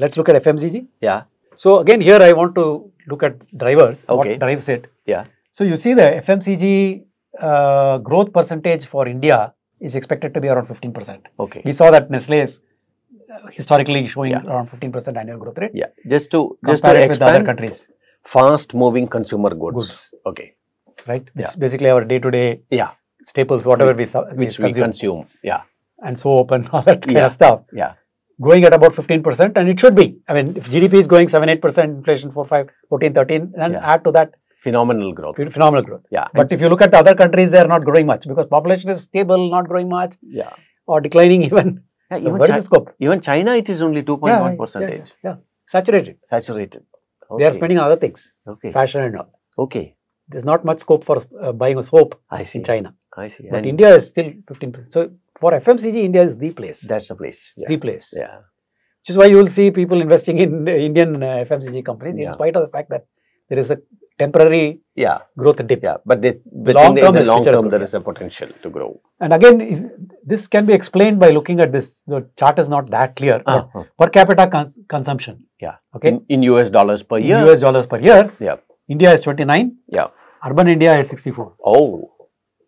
Let's look at FMCG. Yeah. So again, here I want to look at drivers. Okay. What drives it? Yeah. So you see the FMCG uh, growth percentage for India is expected to be around 15%. Okay. We saw that Nestle is uh, historically showing yeah. around 15% annual growth rate. Yeah. Just to just to expand countries. Fast moving consumer goods. goods. Okay. Right. yeah. basically our day to day. Yeah. Staples, whatever we, we, which we consume. consume. Yeah. And soap and all that kind yeah. of stuff. Yeah growing at about 15%, and it should be. I mean, if GDP is growing 7 8%, inflation 4 5, 14 13, and yeah. add to that phenomenal growth. Phenomenal growth. Yeah. But if you look at the other countries, they are not growing much because population is stable, not growing much. Yeah. Or declining even. Yeah, so even, China, scope? even China, it is only 2.1 yeah, percentage. Yeah, yeah, Saturated. Saturated. Okay. They are spending other things. Okay. Fashion and all. Okay. There's not much scope for uh, buying a soap I see. in China. I see. But and India is still 15%. So for FMCG, India is the place. That's the place. Yeah. the place. Yeah. Which is why you will see people investing in uh, Indian uh, FMCG companies, yeah. in spite of the fact that there is a temporary yeah. growth dip. Yeah, but they, the long term, the long term there is a potential to grow. And again, if, this can be explained by looking at this. The chart is not that clear. Uh -huh. Per capita cons consumption. Yeah. Okay. In, in, US dollars per year. In US dollars per year. Yeah. India is 29. Yeah. Urban India is 64. Oh.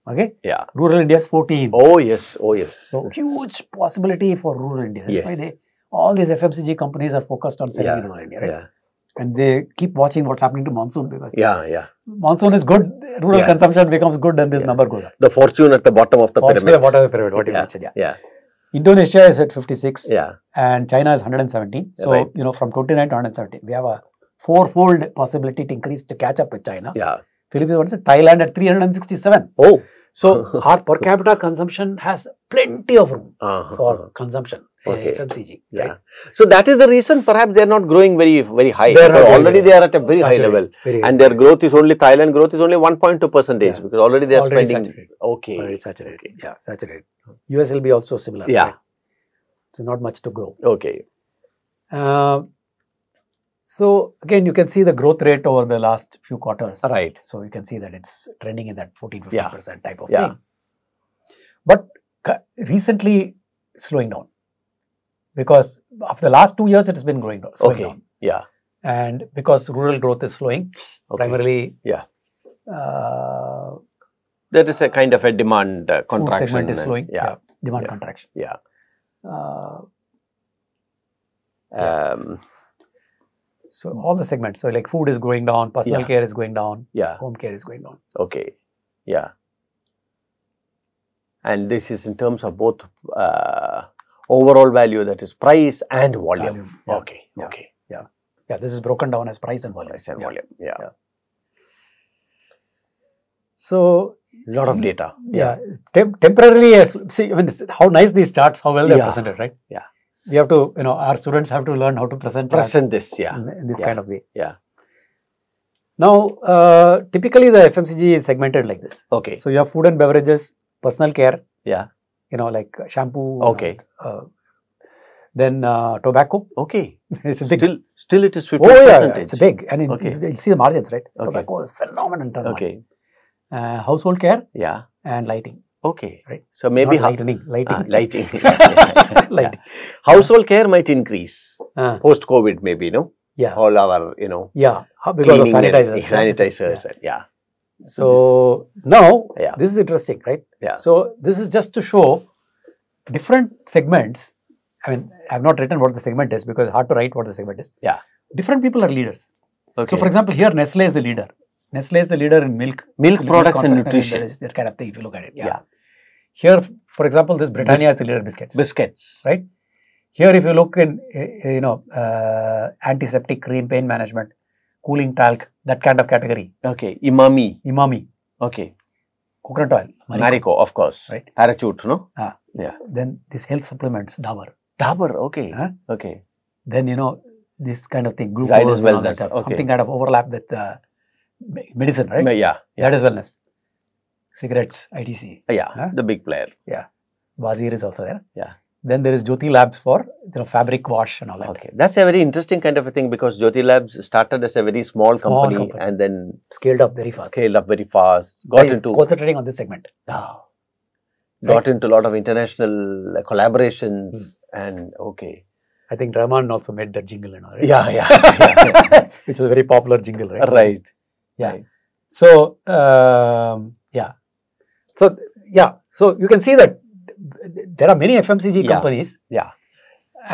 Okay. Yeah. Rural India is 14. Oh, yes. Oh, yes. So, yes. huge possibility for rural India. That's yes. why they, all these FMCG companies are focused on selling yeah. in rural India, right? Yeah. And they keep watching what's happening to monsoon because yeah, yeah. monsoon is good, rural yeah. consumption becomes good, and this yeah. number goes up. The fortune at the bottom of the fortune pyramid. At the bottom of the pyramid, what yeah. you mentioned, yeah. yeah. Indonesia is at 56 yeah. and China is 117. So, right. you know, from 29 to 117, we have a fourfold possibility to increase to catch up with China. Yeah. Philippines what is it? Thailand at 367. Oh. So our per capita consumption has plenty of room uh -huh. for uh-huh. consumption. Eh, okay. FMCG. Yeah. So that is the reason perhaps they are not growing very very high. They're already they are at a very high level, very and their growth is only Thailand growth is only 1.2 percentage yeah. because already they are already spending. Saturated. Okay. Already saturated. Okay. Yeah, saturated. US will be also similar. Yeah. Right? So not much to grow. Okay. Uh, so again, you can see the growth rate over the last few quarters. Right. So you can see that it's trending in that 14, 15% yeah. type of yeah. thing. But recently slowing down because of the last two years, it has been growing slowing okay. down. Yeah. And because rural growth is slowing, okay. primarily. Yeah. Uh, there is a kind of a demand uh, contraction. Food segment is slowing. Yeah. yeah. Demand contraction. Yeah. Uh, um, so all the segments. So like food is going down, personal yeah. care is going down, yeah, home care is going down. Okay, yeah. And this is in terms of both uh, overall value, that is price and volume. volume. Yeah. Okay, yeah. okay, yeah, yeah. This is broken down as price and volume. Price and volume. yeah. So a lot of data. Yeah, yeah. Tem temporarily. See, I mean, how nice these charts, how well they're yeah. presented, right? Yeah we have to, you know, our students have to learn how to present present this, yeah, in this yeah. kind of way. Yeah. Now, uh, typically the FMCG is segmented like this. Okay. So you have food and beverages, personal care. Yeah. You know, like shampoo. Okay. And, uh, then uh, tobacco. Okay. it's big. Still, still it is 50 Oh, yeah, yeah, it's big. And in, okay. you'll see the margins, right? Okay. Tobacco is phenomenal. Okay. Uh, household care. Yeah. And lighting. Okay. Right. So maybe Not lighting. lighting. Ah, yeah. Household care might increase uh. Ah. post COVID, maybe no. Yeah. All our you know. Yeah. Because of sanitizers. sanitizers. Yeah. yeah. So, so this, now yeah. this is interesting, right? Yeah. So this is just to show different segments. I mean, I have not written what the segment is because it's hard to write what the segment is. Yeah. Different people are leaders. Okay. So, for example, here Nestle is the leader. Nestle is the leader in milk. Milk products milk and nutrition. And that kind of thing, if you look at it. Yeah. yeah. Here, for example, this Britannia Bis is the leader in biscuits. Biscuits. Right? Here, if you look in, eh, eh, you know, uh, antiseptic cream, pain management, cooling talc, that kind of category. Okay. Imami. Imami. Okay. Coconut oil. Marico, Marico of course. Right. Parachute, no? Ah. Yeah. Then this health supplements, Dabur. Dabur, okay. Okay. Then, you know, this kind of thing, glucose, well, that stuff, okay. something kind of overlap with uh, medicine, right? Yeah, yeah. That is wellness. Cigarettes, ITC. Uh, yeah, huh? the big player. Yeah. Wazir is also there. Yeah. Then there is Jyoti Labs for you know fabric wash and all that. Okay, that's a very interesting kind of a thing because Jyoti Labs started as a very small, small company, company, and then scaled up very fast. Scaled up very fast. Got very into concentrating on this segment. Oh. Got right. into a lot of international uh, collaborations mm. and okay. I think Rahman also made that jingle and all. Right? Yeah, yeah, yeah, yeah. which was a very popular jingle, right? Right. Yeah. Right. So, um, yeah. So, yeah. So, you can see that there are many FMCG yeah. companies. Yeah.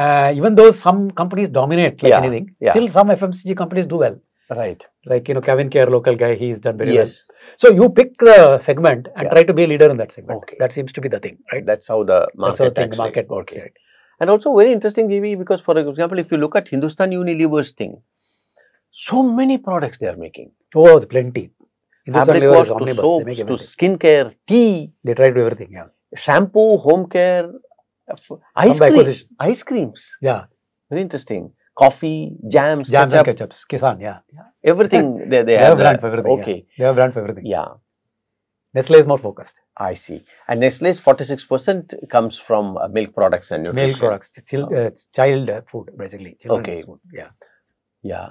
Uh, even though some companies dominate like yeah. anything, yeah. still some FMCG companies do well. Right. Like, you know, Kevin Care, local guy, he's done very yes. well. So, you pick the segment and yeah. try to be a leader in that segment. Okay. That seems to be the thing, right? That's how the market, how the thing, market works, okay. right? And also very interesting, JV, because for example, if you look at Hindustan Unilever's thing, so many products they are making. Oh, plenty. Products wash to soaps to skincare, tea. They try to do everything. Yeah. Shampoo, home care, uh, ice cream, ice creams. Yeah. Very interesting. Coffee, jams, jams ketchup. and ketchups. Kisan, yeah. yeah. Everything they, they, they have. They brand for everything. Okay. Yeah. They have brand for everything. Yeah. Nestle is more focused. I see. And Nestle's 46% comes from uh, milk products and nutrition. Milk products, oh. uh, child food, basically. Children's okay. Food. Yeah. Yeah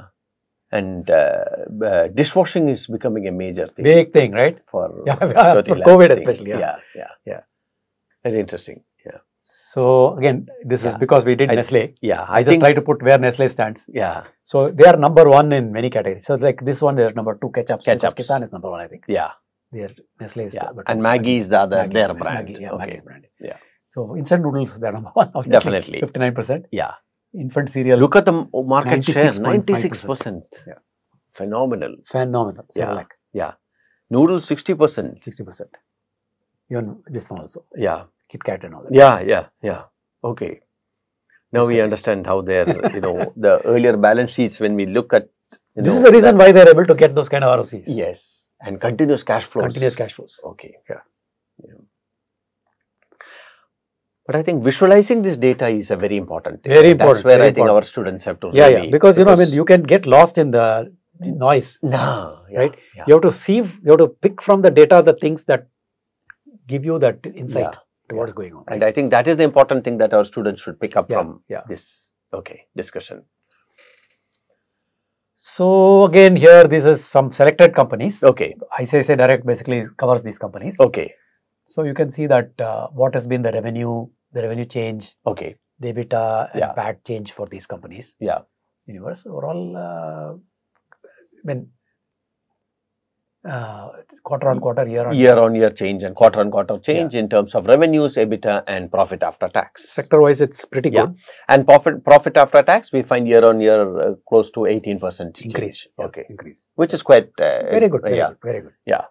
and uh, uh, dishwashing is becoming a major thing. Big thing, right? For, yeah, for COVID thing. especially. Yeah. yeah. yeah, yeah, Very interesting. Yeah. So again, this yeah. is because we did I, Nestle. Yeah, I, I just try to put where Nestle stands. Yeah. So they are number one in many categories. So like this one, they are number two. ketchup. Ketchup, Kisan is number one, I think. Yeah. Their Nestle is yeah. and Maggie is the other Maggie, their brand. Maggie, yeah, okay. Maggie's brand. Yeah. So instant noodles, they're number one. Definitely. Fifty nine percent. Yeah infant cereal. Look at the market 96 share, 96%. Yeah. Phenomenal. Phenomenal. Yeah. yeah. Noodles, 60%. 60%. Even this one also. Yeah. Kit Kat and all that. Yeah, yeah, yeah. Okay. Now we understand how they're, you know, the earlier balance sheets when we look at. This know, is the reason why they're able to get those kind of ROCs. Yes. And continuous cash flows. Continuous cash flows. Okay. Yeah. yeah. But I think visualizing this data is a very important thing. Very important. That's where I important. think our students have to. Yeah, really, yeah. Because, because, you know, I mean, you can get lost in the noise. No. Yeah, right. Yeah. You have to see. You have to pick from the data the things that give you that insight yeah, to what's going on. Right? And I think that is the important thing that our students should pick up from this. Okay, discussion. So again, here this is some selected companies. Okay. ICICI Direct basically covers these companies. Okay. So you can see that uh, what has been the revenue, the revenue change, okay, the EBITDA and yeah. PAT change for these companies. Yeah, universe overall. Uh, I mean, uh, quarter on quarter, year on year, on year change and quarter on quarter change yeah. in terms of revenues, EBITDA, and profit after tax. Sector wise, it's pretty yeah. good. And profit profit after tax, we find year on year uh, close to eighteen percent increase. Okay, increase, which is quite uh, very good. Very yeah, good, very good. Yeah.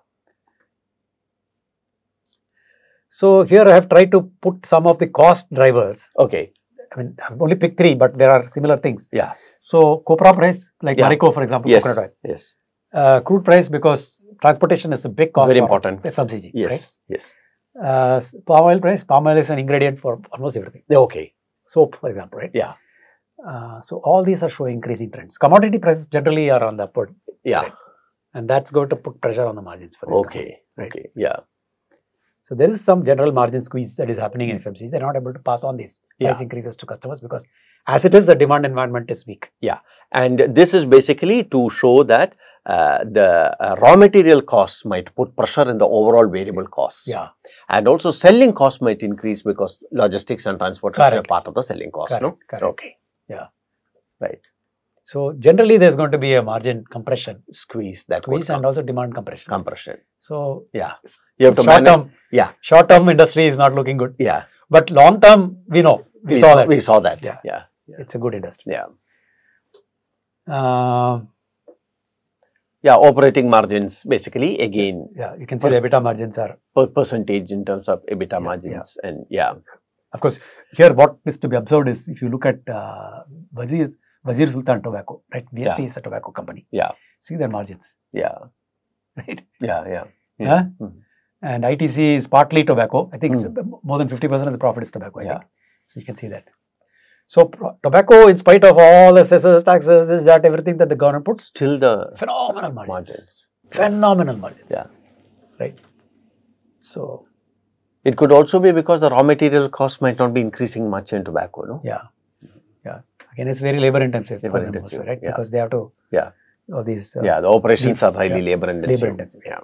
So here I have tried to put some of the cost drivers. Okay. I mean, I've only picked three, but there are similar things. Yeah. So copra price, like yeah. Marico, for example, yes. coconut oil. Yes. Uh, crude price because transportation is a big cost. Very important. FMCG. Yes. Right? Yes. Uh, palm oil price. Palm oil is an ingredient for almost everything. Okay. Soap, for example, right? Yeah. Uh, so all these are showing increasing trends. Commodity prices generally are on the upward. Yeah. Trend, and that's going to put pressure on the margins for this. Okay. Right? Okay. Yeah. So there is some general margin squeeze that is happening in FMCs. They're not able to pass on these yeah. price increases to customers because as it is, the demand environment is weak. Yeah. And this is basically to show that uh, the uh, raw material costs might put pressure in the overall variable costs. Yeah. And also selling costs might increase because logistics and transportation Correct. are part of the selling cost, Correct. no? Correct. Okay. Yeah. Right. So generally, there's going to be a margin compression. Squeeze that Squeeze and also demand compression. Compression. So yeah, you have to short manage. Term, yeah, short term industry is not looking good. Yeah, but long term, we know we, we saw that. We saw that. Yeah. yeah. yeah, it's a good industry. Yeah. Uh, yeah, operating margins basically again. Yeah, you can see the EBITDA margins are per percentage in terms of EBITDA yeah, margins yeah. and yeah. Of course, here what is to be observed is if you look at uh, Wazir, Wazir Sultan Tobacco, right? BST is a tobacco company. Yeah. See their margins. Yeah. right? Yeah, yeah. yeah. Huh? Mm -hmm. And ITC is partly tobacco. I think mm. more than 50% of the profit is tobacco. I yeah. Think. So you can see that. So tobacco, in spite of all assessors, taxes, that everything that the government puts, still the phenomenal margins. margins. Phenomenal margins. Yeah. Right. So. It could also be because the raw material cost might not be increasing much in tobacco, no? Yeah. Yeah. Again, it's very labor intensive. Labor intensive. Also, right? Yeah. Because they have to. Yeah all these. Uh, yeah, the operations are highly labor intensive. Labor intensive, yeah.